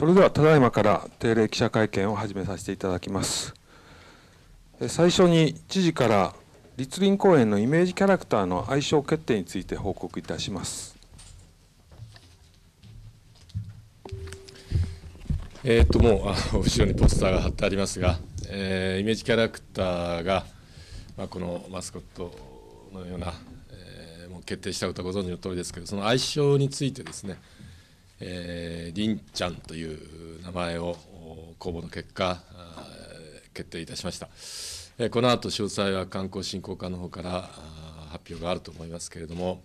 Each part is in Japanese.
それではただいまから定例記者会見を始めさせていただきます最初に知事から立林公園のイメージキャラクターの愛称決定について報告いたしますえー、っともうあ後ろにポスターが貼ってありますが、えー、イメージキャラクターが、まあ、このマスコットのような、えー、もう決定したことはご存知の通りですけどその愛称についてですね、えー、りんちゃんという名前を公募の結果決定いたしました、えー、この後詳細は観光振興課の方から発表があると思いますけれども、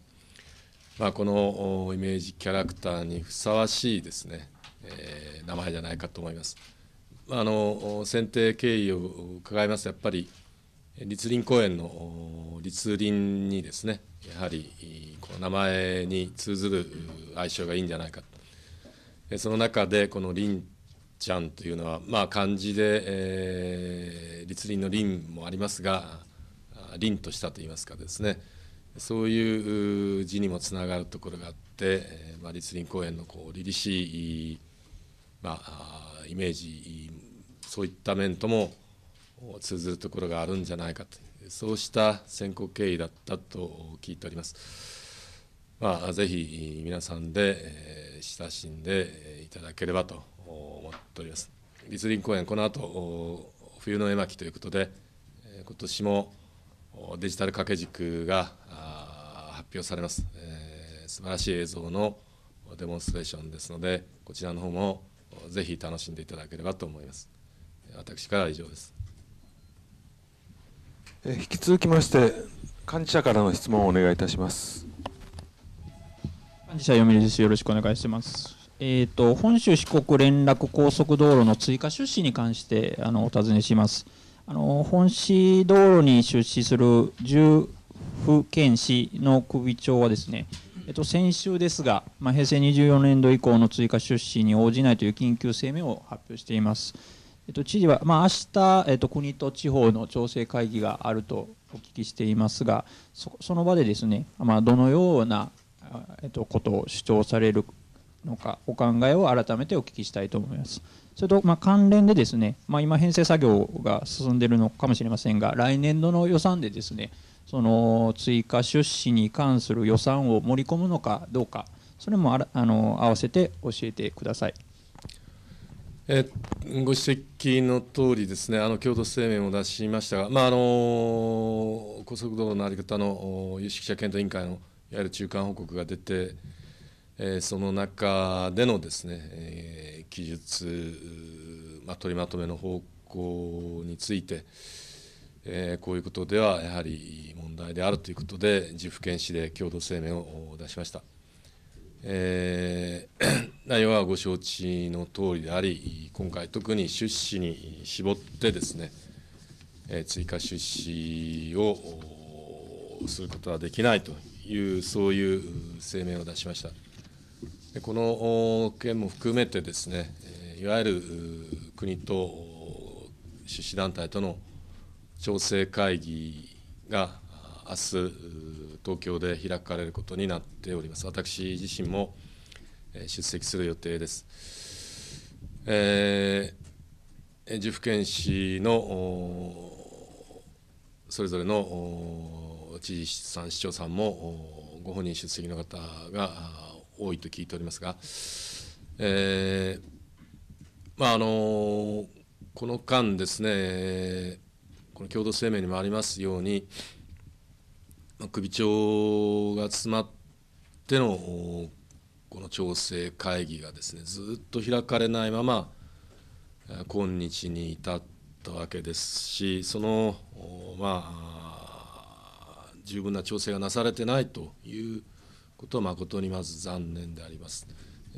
まあ、このイメージキャラクターにふさわしいですね、えー、名前じゃないかと思います。あの選定経緯を伺いますとやっぱり立林公園の立林にですねやはりこの名前に通ずる相性がいいんじゃないかとその中でこの凛ちゃんというのは、まあ、漢字で、えー、立林の凛もありますが凛としたといいますかですねそういう字にもつながるところがあって、まあ、立林公園のこう凛々しい、まあ、イメージそういった面とも通ずるところがあるんじゃないかとそうした選考経緯だったと聞いております。まあ、ぜひ皆さんで、えー、親しんでいただければと思っております。立林公園、この後冬の絵巻ということで、今年もデジタル掛け軸が発表されます、えー、素晴らしい映像のデモンストレーションですので、こちらの方もぜひ楽しんでいただければと思います。私から以上です。引き続きまして、幹事社からの質問をお願いいたします。自社読売です。よろしくお願いします。えーと、本州四国連絡高速道路の追加出資に関してあのお尋ねします。あの本市道路に出資する重府県市の首長はですね、えっと、先週ですが、まあ、平成24年度以降の追加出資に応じないという緊急声明を発表しています。えっと、知事は、まあ、明日、えっと、国と地方の調整会議があるとお聞きしていますが、その場でですね、まあ、どのようなえっと、ことを主張されるのかお考えを改めてお聞きしたいと思います。それと、ま関連でですね、まあ、今編成作業が進んでいるのかもしれませんが来年度の予算でですねその追加出資に関する予算を盛り込むのかどうかそれもあらあの合わせて教えてください。えご指摘の通りですね、あの共同声明を出しましたが、まあ、あの高速道路の在り方の有識者検討委員会のいわゆる中間報告が出て、えー、その中でのですね、えー、記述、まあ、取りまとめの方向について、えー、こういうことではやはり問題であるということで、自府県市で共同声明を出しました。えー、内容はご承知の通りであり、今回、特に出資に絞ってですね、えー、追加出資をすることはできないというそういう声明を出しました。この件も含めてですね、いわゆる国と出資団体との調整会議が明日東京で開かれることになっております。私自身も出席する予定です。えー、受府県市のそれぞれの知事さん、市長さんもご本人出席の方が多いと聞いておりますが、えー、まああのこの間ですね、この共同声明にもありますように、首長が集まってのこの調整会議がですねずっと開かれないまま今日に至ったわけですしそのまあ十分な調整がなされてないということは誠にまず残念であります。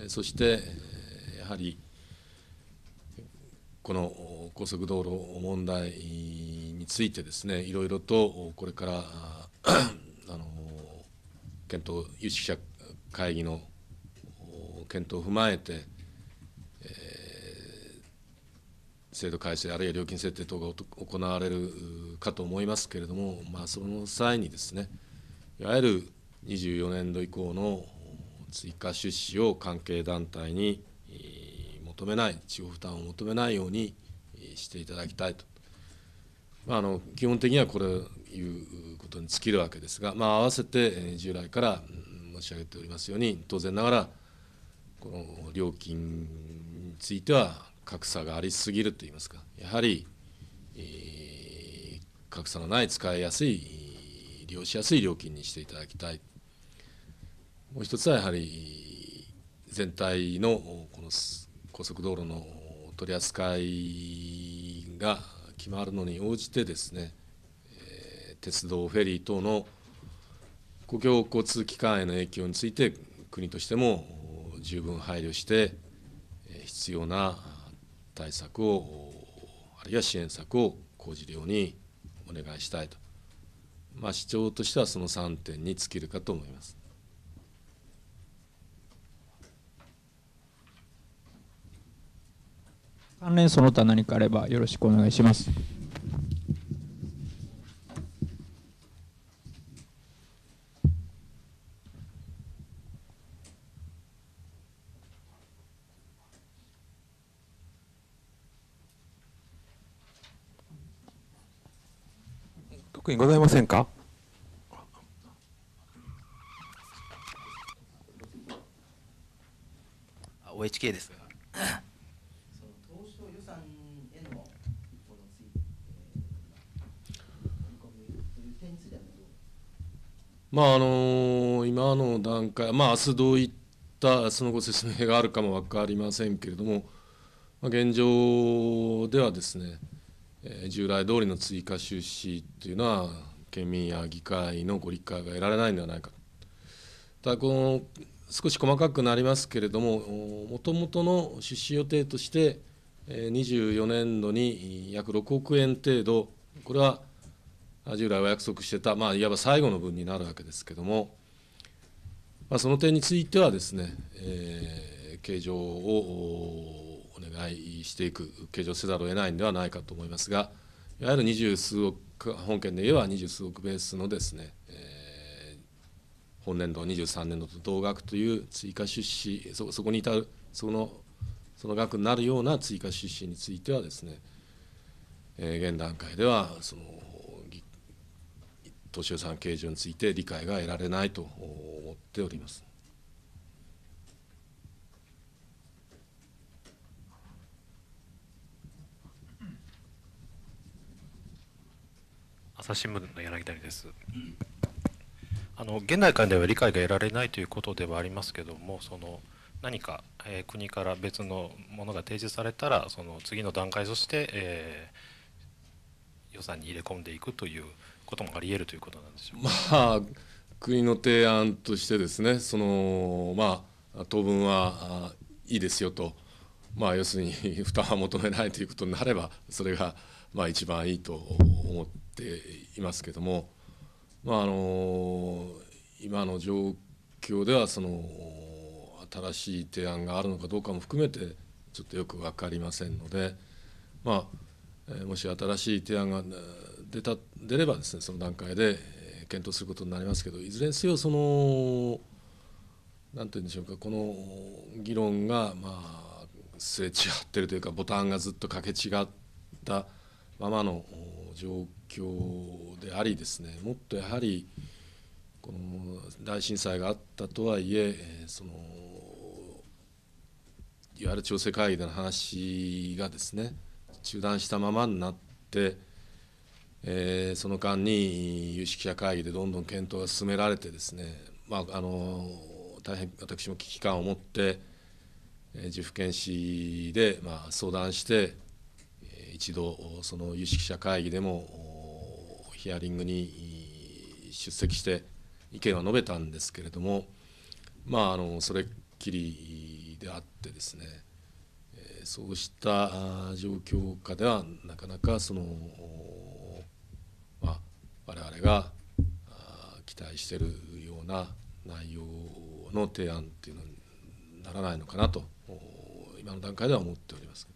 そしてやはりこの高速道路問題についてですねいろいろとこれからあの検討有識者会議の検討を踏まえて制度改正あるいは料金設定等が行われるかと思いますけれども、まあ、その際にですねいわゆる24年度以降の追加出資を関係団体に求めない地方負担を求めないようにしていただきたいと、まあ、あの基本的にはこれいうことに尽きるわけですが、まあ、合わせて従来から申し上げておりますように当然ながらこの料金については格差がありすぎると言いますかやはり、えー、格差のない使いやすい利用しやすい料金にしていただきたいもう一つはやはり全体のこの高速道路の取り扱いが決まるのに応じてですね、えー、鉄道フェリー等の公共交通機関への影響について国としても十分配慮して必要な対策をあるいは支援策を講じるようにお願いしたいと、まあ、主張としてはその3点に尽きるかと思います。関連その他何かあればよろしくお願いします。刻ございませんか OHK ですまああの今の段階、まあ明日どういったそのご説明があるかも分かりませんけれども、まあ、現状ではですね、従来通りの追加収支というのは県民や議会のご理解が得られないのではないかただこの少し細かくなりますけれどももともとの出資予定として24年度に約6億円程度これは従来は約束してた、まあ、いわば最後の分になるわけですけども、まあ、その点についてはですね、えー、形状を来していく計上せざるを得ないんではないかと思いますがいわゆる二十数億本件で言えば二十数億ベースのですね、えー、本年度23年度と同額という追加出資そこに至るそのその額になるような追加出資についてはですね、えー、現段階ではその都市予算計上について理解が得られないと思っております。朝日新聞の柳谷です。あの現代間では理解が得られないということではありますけども、その何か、えー、国から別のものが提示されたら、その次の段階として、えー、予算に入れ込んでいくということもあり得るということなんでしょうまあ国の提案としてですね、そのまあ当分はいいですよと。まあ、要するに 負担は求めないということになればそれがまあ一番いいと思ってっていますけども、まあ、あの今の状況ではその新しい提案があるのかどうかも含めてちょっとよく分かりませんので、まあ、もし新しい提案が出た出ればですねその段階で検討することになりますけどいずれにせよその何て言うんでしょうかこの議論がまあすれ違ってるというかボタンがずっとかけ違ったままの状況でありですねもっとやはりこの大震災があったとはいえそのいわゆる調整会議での話がですね中断したままになって、えー、その間に有識者会議でどんどん検討が進められてですね、まあ、あの大変私も危機感を持って、えー、自府県市で、まあ、相談して、え一度その有識者会議でもヒアリングに出席して意見は述べたんですけれども、まあ、あのそれっきりであってですねそうした状況下ではなかなかその、まあ、我々が期待しているような内容の提案っていうのにならないのかなと今の段階では思っております。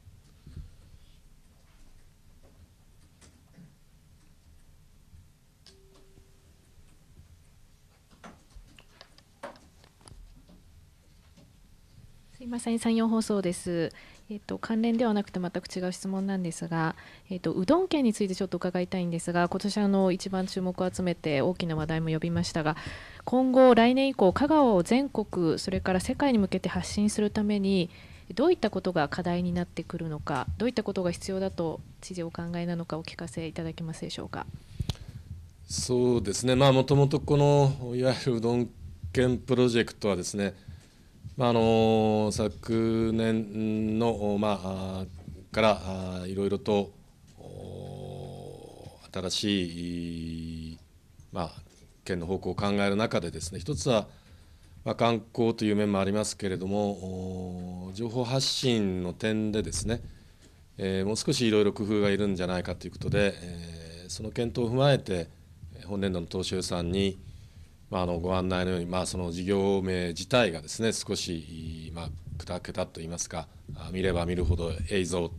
すいません、山陽放送です。えっ、と関連ではなくて全く違う質問なんですが、えっ、とうどん県についてちょっと伺いたいんですが、今年あの一番注目を集めて大きな話題も呼びましたが、今後来年以降香川を全国それから世界に向けて発信するためにどういったことが課題になってくるのか、どういったことが必要だと知事お考えなのかお聞かせいただけますでしょうか。そうですね。まあもともとこのいわゆるうどん県プロジェクトはですね。あの昨年の、まあ、からいろいろと新しい、まあ、県の方向を考える中でですね一つは、まあ、観光という面もありますけれども情報発信の点でですね、えー、もう少しいろいろ工夫がいるんじゃないかということで、えー、その検討を踏まえて本年度の当初予算にまあ、あのご案内のように、まあ、その事業名自体がですね少し、まあ、くたくたと言いますか見れば見るほど映像、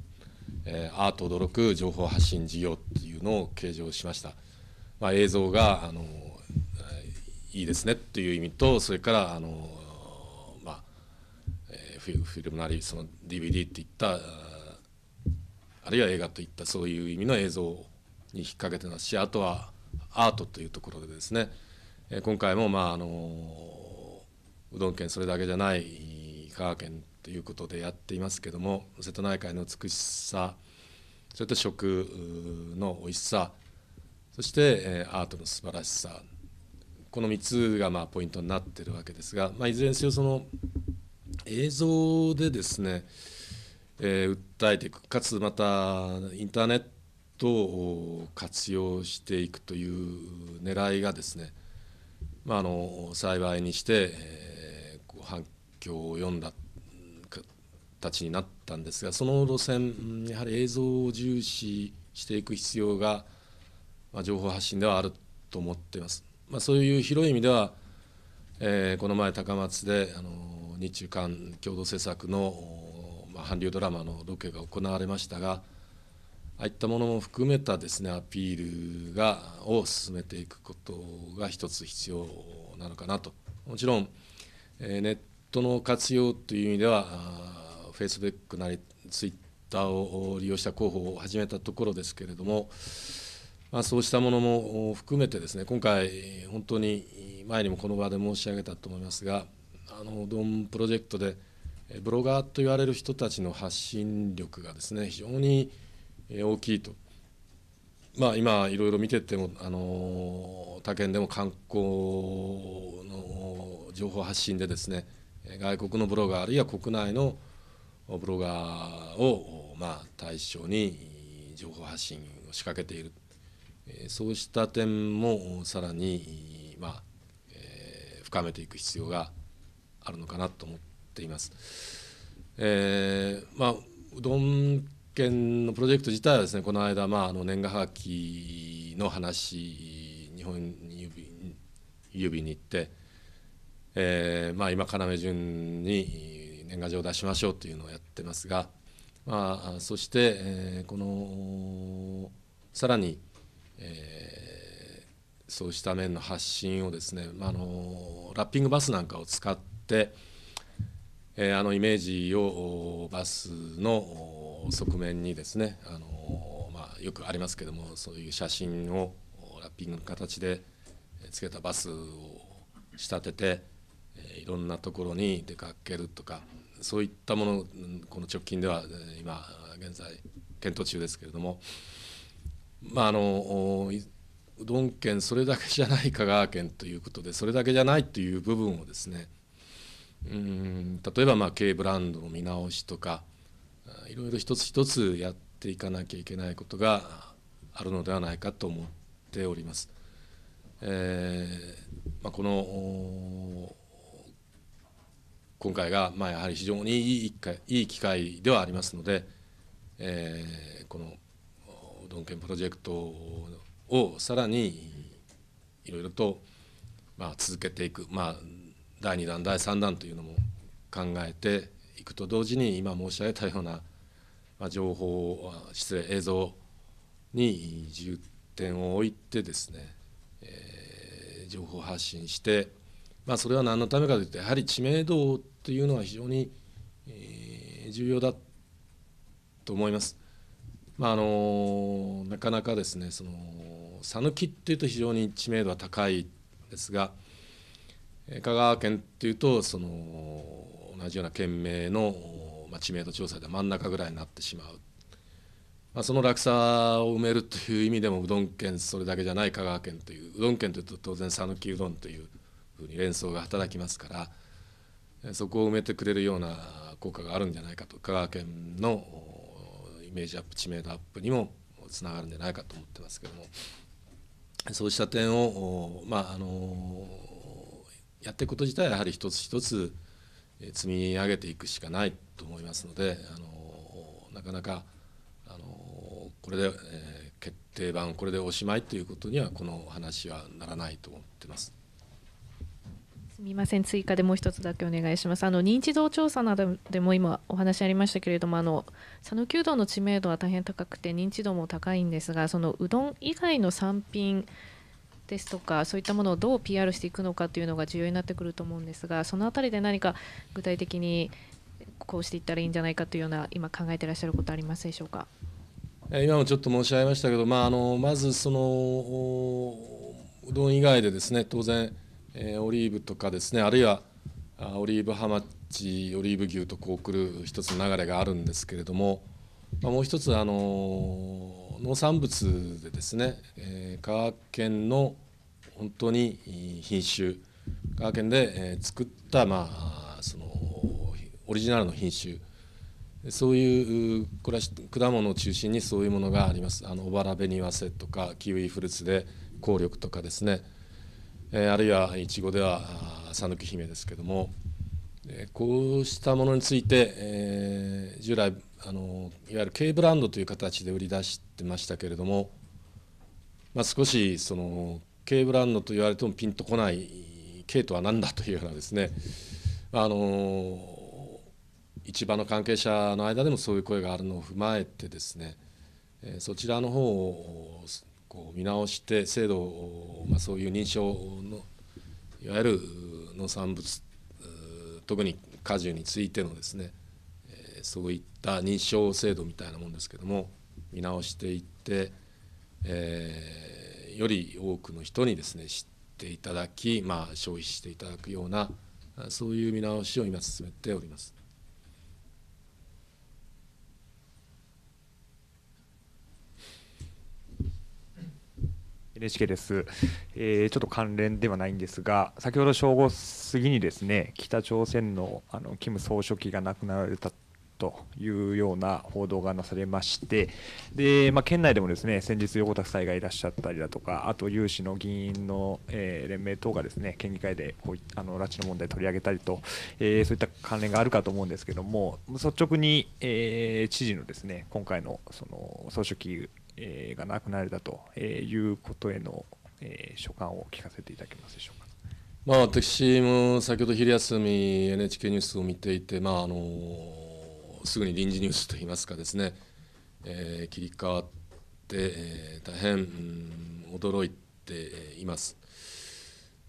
えー、アート驚く情報発信事業っていうのを計上しました、まあ、映像があのいいですねという意味とそれからあの、まあえー、フィルムなりその DVD っていったあるいは映画といったそういう意味の映像に引っ掛けてますしあとはアートというところでですね今回も、まあ、あのうどん県それだけじゃない香川県ということでやっていますけども瀬戸内海の美しさそれと食の美味しさそしてアートの素晴らしさこの3つがまあポイントになってるわけですが、まあ、いずれにせよその映像でですね、えー、訴えていくかつまたインターネットを活用していくという狙いがですねまあ、あの幸いにして、えー、反響を読んだ形になったんですがその路線やはり映像を重視していく必要が、まあ、情報発信ではあると思っています。まあ、そういう広い意味では、えー、この前高松であの日中韓共同制作の、まあ、韓流ドラマのロケが行われましたが、ああいったものも含めたですねアピールがを進めていくことが一つ必要なのかなともちろん、えネットの活用という意味ではフェイスブックなりツイッターを利用した広報を始めたところですけれども、まあ、そうしたものも含めてですね今回本当に前にもこの場で申し上げたと思いますがあのドンプロジェクトでブロガーと言われる人たちの発信力がですね非常に大きいと。まあ、今いろいろ見ててもあの他県でも観光の情報発信でですね外国のブロガーあるいは国内のブロガーを、まあ、対象に情報発信を仕掛けているそうした点もさらに、まあえー、深めていく必要があるのかなと思っています。えーまあ、うどん見のプロジェクト自体はですねこの間、まあ、あの年賀はがきの話日本郵便郵便に行って、えーまあ、今要潤に年賀状を出しましょうというのをやってますが、まあ、そして、えー、このさらに、えー、そうした面の発信をですね、まあ、あのラッピングバスなんかを使って、えー、あのイメージをバスの側面にですねあの、まあ、よくありますけどもそういう写真をラッピングの形でつけたバスを仕立てて、えいろんなところに出かけるとかそういったものこの直近では今現在検討中ですけれどもまああのうどん県それだけじゃない香川県ということでそれだけじゃないという部分をですねうん例えばまあ K ブランドの見直しとかいろいろ一つ一つやっていかなきゃいけないことがあるのではないかと思っております。えー、まあ、この今回がまあやはり非常にいいいい機会ではありますので、えー、このうどん県プロジェクトをさらにいろいろとまあ続けていく、まあ、第2弾第3弾というのも考えていくと同時に今申し上げたような、ま情報失礼映像に重点を置いてですね、えー、情報発信して、まあ、それは何のためかというとやはり知名度というのは非常に、重要だと思います。まあ、あのなかなかですねその讃岐っていうと非常に知名度は高いですが香川県っていうとその同じような県名の、まあ、知名度調査で真ん中ぐらいになってしまう、まあ、その落差を埋めるという意味でもうどん県それだけじゃない香川県といううどん県というと当然讃岐うどんというふうに連想が働きますからそこを埋めてくれるような効果があるんじゃないかと香川県のイメージアップ知名度アップにもつながるんじゃないかと思ってますけどもそうした点をまああのやっていくこと自体はやはり一つ一つ積み上げていくしかないと思いますのであのなかなかあのこれで、え決定版これでおしまいということにはこの話はならないと思ってます。すみません追加でもう1つだけお願いします。あの認知度調査などでも今お話ありましたけれども、あの佐野弓道の知名度は大変高くて認知度も高いんですが、そのうどん以外の産品ですとかそういったものをどう PR していくのかというのが重要になってくると思うんですがその辺りで何か具体的にこうしていったらいいんじゃないかというような今考えていらっしゃることありますでしょうか。今もちょっと申し上げましたけど、まあ、あのまずそのうどん以外でですね当然、えー、オリーブとかですねあるいはオリーブハマチオリーブ牛とこうくる一つの流れがあるんですけれども、まあ、もう一つあの農産物でですね、えー、香川県の本当に品種香川県で作った、まあ、そのオリジナルの品種そういう果物を中心にそういうものがあります。あの小原紅わせとかキウイフルーツで効力とかですね、えあるいはいちごでは讃岐姫ですけども、えこうしたものについて、え従来あのいわゆる K ブランドという形で売り出してましたけれども、まあ、少しその K ブランドと言われてもピンとこない K とは何だというようなですねあの市場の関係者の間でもそういう声があるのを踏まえてですねそちらの方をこう見直して制度を、まあ、そういう認証のいわゆる農産物特に果樹についてのですねそういった認証制度みたいなもんですけども見直していって、えーより多くの人にですね知っていただき、まあ、消費していただくようなそういう見直しを今進めております。NHK です、えー、ちょっと関連ではないんですが、先ほど正午過ぎにですね北朝鮮のあの金総書記が亡くなられたというような報道がなされまして、でまあ、県内でもですね先日、横田夫妻がいらっしゃったりだとか、あと有志の議員の、えー、連盟等がですね県議会でこうあの拉致の問題取り上げたりと、えー、そういった関連があるかと思うんですけども、率直に、えー、知事のですね今回のその総書記、が亡くなられたということへの、えー、所感を聞かせていただけますでしょうか。まあ、私も先ほど昼休み NHK ニュースを見ていて、まああのすぐに臨時ニュースといいますかですね、えー、切り替わって、えー、大変、うん、驚いています。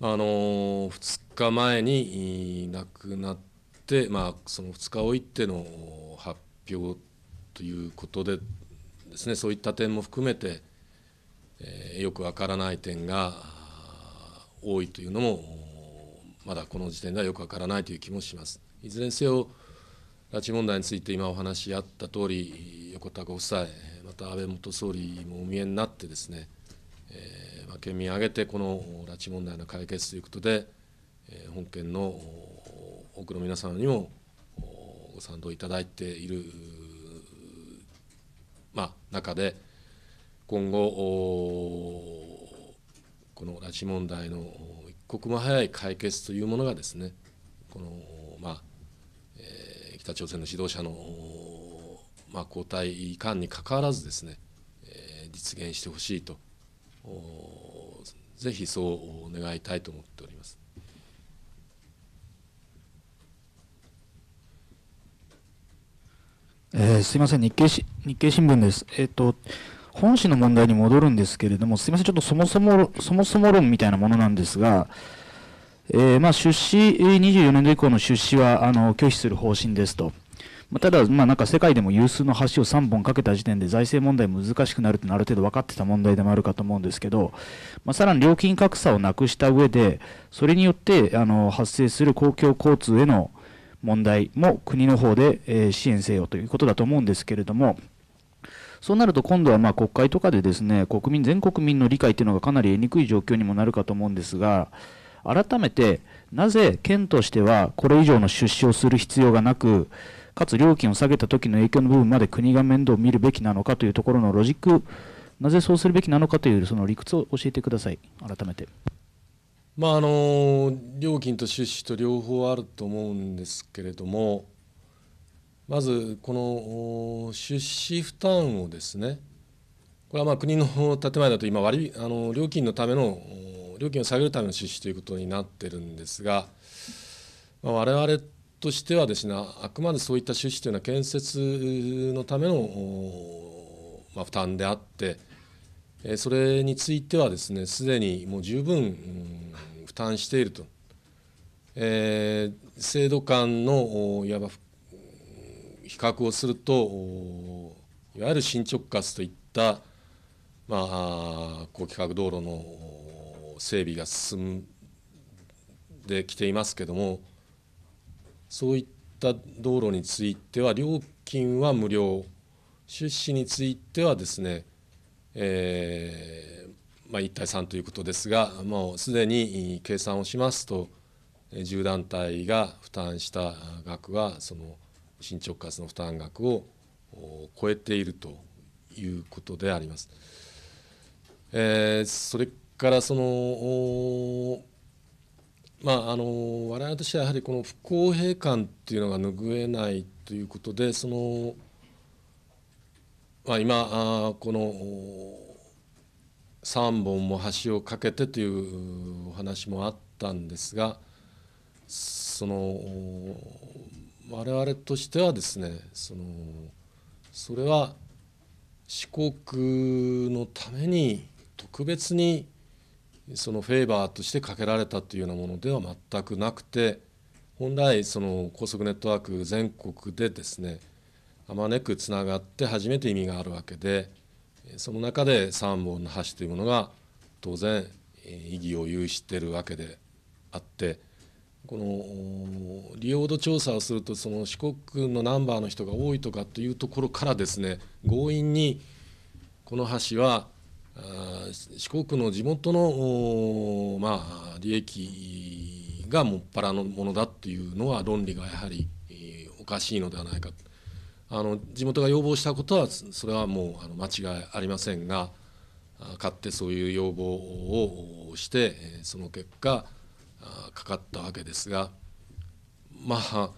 あの2日前に亡くなって、まあ、その2日置いての発表ということでですねそういった点も含めて、えー、よくわからない点が多いというのもまだこの時点ではよくわからないという気もします。いずれにせよ拉致問題について今お話しあった通り横田ご夫妻また安倍元総理もお見えになってですね、えー、ま県民挙げてこの拉致問題の解決ということで、えー、本県の多くの皆様にもご賛同いただいている、まあ、中で今後この拉致問題の一刻も早い解決というものがですねこのまあ北朝鮮の指導者の、まあ、交代いかんにかかわらずですね、えー、実現してほしいとぜひそうお願いたいと思っております。えー、すみません日経し日経新聞です。えっ、ー、と本市の問題に戻るんですけれども、すみませんちょっとそもそもそもそも論みたいなものなんですが。えー、まあ、出資、24年度以降の出資はあの拒否する方針ですと。ただ、まあ、なんか世界でも有数の橋を3本かけた時点で財政問題難しくなるとある程度分かってた問題でもあるかと思うんですけど、まあ、さらに料金格差をなくした上で、それによってあの発生する公共交通への問題も国の方で、えー、支援せよということだと思うんですけれども、そうなると今度はまあ国会とかでですね、国民、全国民の理解というのがかなり得にくい状況にもなるかと思うんですが、改めてなぜ県としてはこれ以上の出資をする必要がなくかつ料金を下げた時の影響の部分まで国が面倒を見るべきなのかというところのロジックなぜそうするべきなのかというその理屈を教えてください改めて。まああの料金と出資と両方あると思うんですけれどもまずこの出資負担をですねこれはまあ国の建前だと今割あの料金のための料金を下げるための実施ということになってるんですが、まあ、我々としてはですねあくまでそういった趣旨というのは建設のための、まあ、負担であってそれについてはですねすでにもう十分負担していると、えー、制度間のいわば比較をするといわゆる進捗活といった、まあ、高規格道路の整備が進んできていますけどもそういった道路については料金は無料出資についてはですね、えー、まあ、1対3ということですがもうすでに計算をしますと10団体が負担した額はその進捗活の負担額を超えているということであります。えー、それからそのまああの我々としてはやはりこの不公平感っていうのが拭えないということでその、まあ、今あこの3本も橋を架けてというお話もあったんですがその我々としてはですねそのそれは四国のために特別にそのフェーバーとしてかけられたというようなものでは全くなくて本来その高速ネットワーク全国でですねあまねくつながって初めて意味があるわけでその中で3本の橋というものが当然意義を有しているわけであってこの利用度調査をするとその四国のナンバーの人が多いとかというところからですね強引にこの橋は四国の地元の、まあ、利益がもっぱらのものだというのは論理がやはり、おかしいのではないかあの地元が要望したことはそれはもうあの間違いありませんが勝手そういう要望をしてその結果かかったわけですがまあ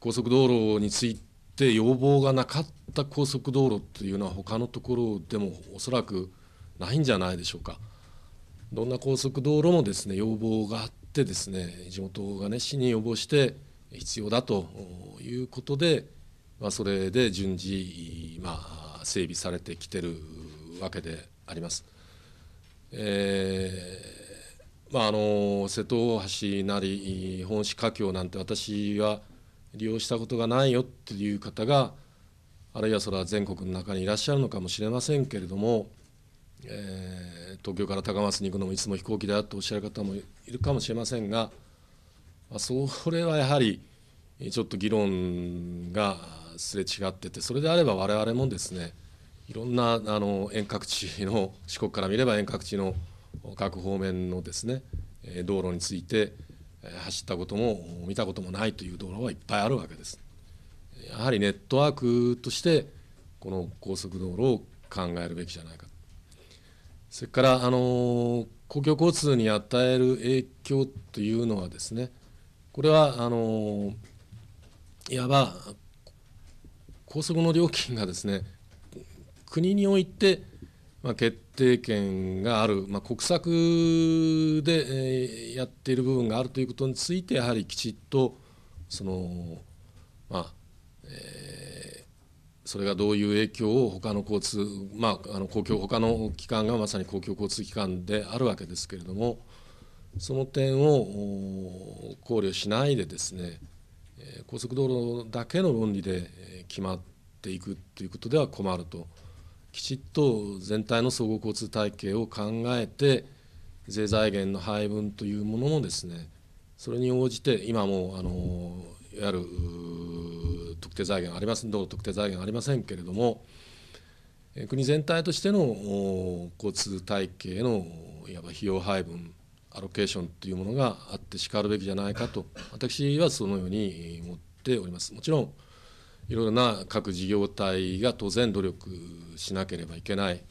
高速道路について要望がなかった高速道路というのは他のところでもおそらくないんじゃないでしょうか。どんな高速道路もですね要望があってですね地元がね市に要望して必要だということで、まあ、それで順次、まあ、整備されてきてるわけであります。えー、まあ、あの瀬戸大橋なり本市華僑なんて私は利用したことがないよっていう方があるいはそれは全国の中にいらっしゃるのかもしれませんけれどもえー、東京から高松に行くのもいつも飛行機だとおっしゃる方もいるかもしれませんが、まあ、それはやはりちょっと議論がすれ違っててそれであれば我々もですねいろんなあの遠隔地の四国から見れば遠隔地の各方面のですね道路について走ったことも見たこともないという道路はいっぱいあるわけです。やはりネットワークとしてこの高速道路を考えるべきじゃないかそれからあの公共交通に与える影響というのはですねこれはあのいわば高速の料金がですね国において、まあ、決定権がある、まあ、国策で、えやっている部分があるということについてやはりきちっとそのまあ、えーそれがどういう影響を他の交通、まあ、あの公共他の機関がまさに公共交通機関であるわけですけれどもその点を考慮しないでですね高速道路だけの論理で決まっていくということでは困るときちっと全体の総合交通体系を考えて税財源の配分というものもですねそれに応じて今もあのいわゆる特定財源ありません道路特定財源ありませんけれども国全体としての交通体系のいわば費用配分アロケーションというものがあってしかるべきじゃないかと私はそのように思っております。もちろんいろいろな各事業体が当然努力しなければいけない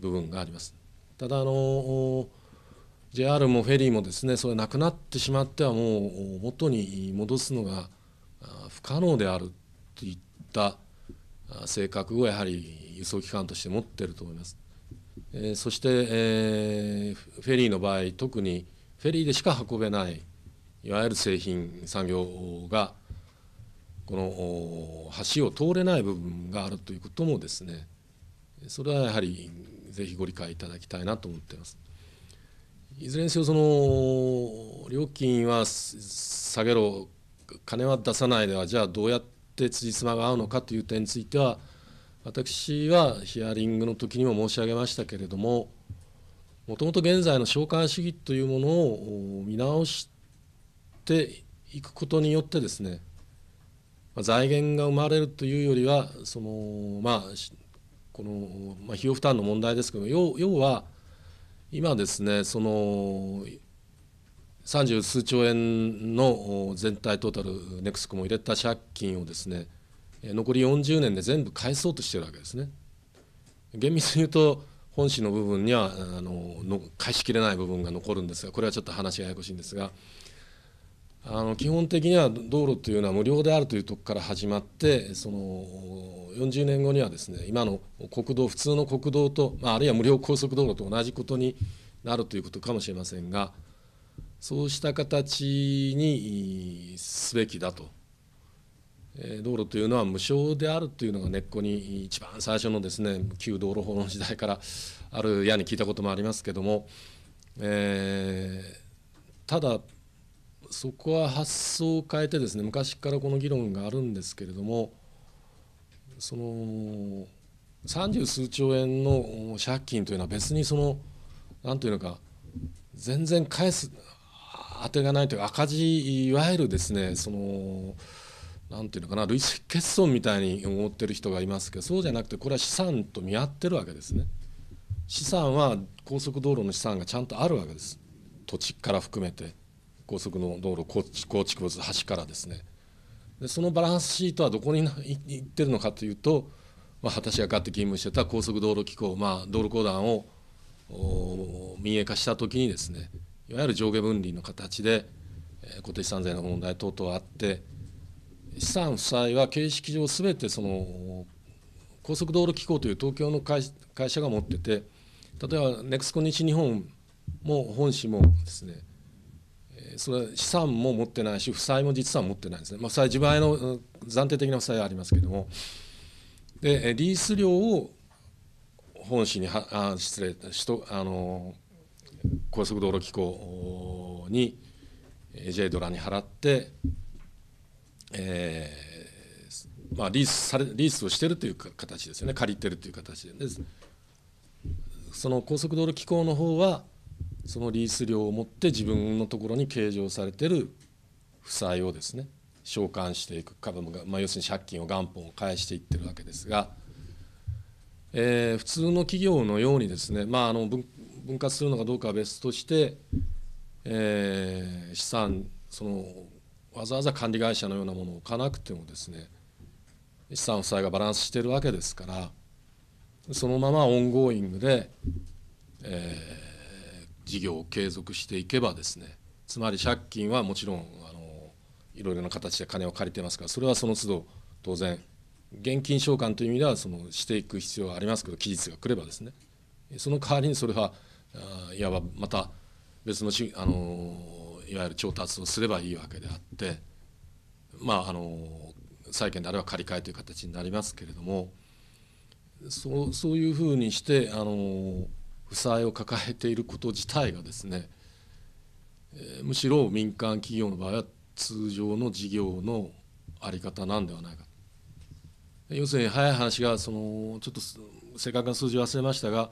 部分があります。ただあの JR もフェリーもですねそれなくなってしまってはもう元に戻すのが不可能であるといった性格をやはり輸送機関として持っていると思います。えそして、えフェリーの場合特にフェリーでしか運べないいわゆる製品産業がこの橋を通れない部分があるということもですねそれはやはりぜひご理解いただきたいなと思っています。いずれにせよその料金は下げろ金は出さないではじゃあどうやって辻褄が合うのかという点については私はヒアリングの時にも申し上げましたけれどももともと現在の償還主義というものを見直していくことによってですね財源が生まれるというよりはそのまあこの、まあ、費用負担の問題ですけど要は今ですねその30数兆円の全体トータルネクスコも入れた借金をですね残り40年で全部返そうとしてるわけですね。厳密に言うと本市の部分にはあのの返しきれない部分が残るんですがこれはちょっと話がややこしいんですがあの基本的には道路というのは無料であるというとこから始まってその40年後にはですね今の国道普通の国道と、まあ、あるいは無料高速道路と同じことになるということかもしれませんが。そうした形にすべきだと。道路というのは無償であるというのが根っこに一番最初のですね旧道路法の時代からある矢に聞いたこともありますけども、えー、ただそこは発想を変えてですね昔からこの議論があるんですけれどもその三十数兆円の借金というのは別にその何というのか全然返す当てがないという赤字いわゆるですねそのなんていうのかな累積欠損みたいに思ってる人がいますけどそうじゃなくてこれは資産と見合ってるわけですね資産は高速道路の資産がちゃんとあるわけです土地から含めて高速の道路構築物橋からですねでそのバランスシートはどこに行ってるのかというと、まあ、私がって勤務してた高速道路機構、まあ、道路公団を民営化した時にですねいわゆる上下分離の形で固定資産税の問題等々あって資産負債は形式上すべてその高速道路機構という東京の会社が持ってて例えばネクスコ西日本も本市もですねそれ資産も持ってないし負債も実は持ってないですね、まあ、負債自前の暫定的な負債はありますけどもでリース料を本市にはあ失礼しとあの高速道路機構に J ドラに払って、えー、まあ、リースされリースをしてるという形ですよね借りてるという形でその高速道路機構の方はそのリース料を持って自分のところに計上されてる負債をですね償還していく株が、まあ、要するに借金を元本を返していってるわけですが、えー、普通の企業のようにですね、まあ、あの文分割するのかどうかは別として、えー、資産そのわざわざ管理会社のようなものを置かなくてもですね資産負債がバランスしてるわけですからそのままオンゴーイングで、えー、事業を継続していけばですねつまり借金はもちろんあのいろいろな形で金を借りてますからそれはその都度当然現金償還という意味ではそのしていく必要はありますけど期日が来ればですねその代わりにそれはいわばまた別のしあのいわゆる調達をすればいいわけであって、まあ、あの債権であれば借り換えという形になりますけれどもそうそういうふうにしてあの負債を抱えていること自体がですねむしろ民間企業の場合は通常の事業の在り方なんではないか要するに早い話がそのちょっと正確な数字忘れましたが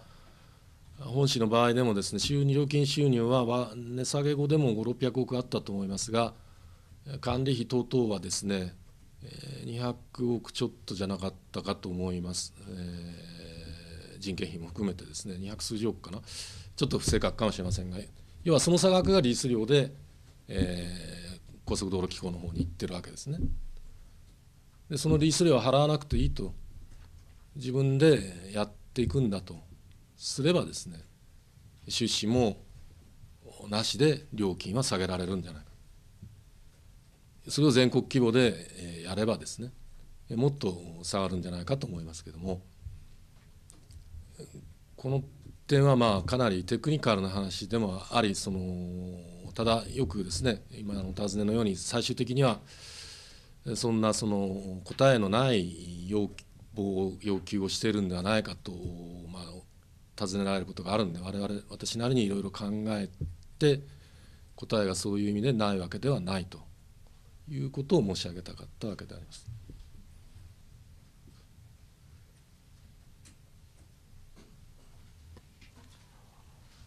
本市の場合でもですね収入料金収入は値下げ後でも5600億あったと思いますが管理費等々はですね200億ちょっとじゃなかったかと思います、えー、人件費も含めてですね200数十億かなちょっと不正確かもしれませんが要はその差額がリース料で、えー、高速道路機構の方に行ってるわけですねでそのリース料は払わなくていいと自分でやっていくんだと。すればですね出資もなしで料金は下げられるんじゃないかそれを全国規模でやればですねもっと下がるんじゃないかと思いますけどもこの点はまあかなりテクニカルな話でもありそのただよくですね今のお尋ねのように最終的にはそんなその答えのない要望要求をしているんではないかとまあ尋ねられることがあるんで我々私なりにいろいろ考えて答えがそういう意味でないわけではないということを申し上げたかったわけであります。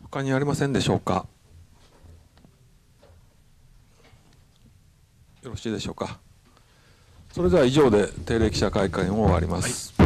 他にありませんでしょうか。よろしいでしょうか。それでは以上で定例記者会見を終わります。はい